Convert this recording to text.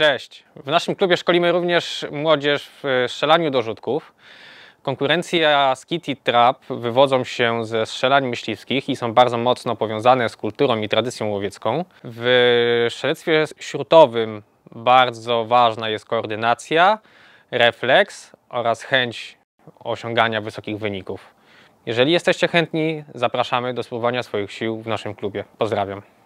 Cześć. W naszym klubie szkolimy również młodzież w strzelaniu do rzutków. Konkurencja skit i trap wywodzą się ze strzelań myśliwskich i są bardzo mocno powiązane z kulturą i tradycją łowiecką. W strzelectwie śrutowym bardzo ważna jest koordynacja, refleks oraz chęć osiągania wysokich wyników. Jeżeli jesteście chętni, zapraszamy do spróbowania swoich sił w naszym klubie. Pozdrawiam.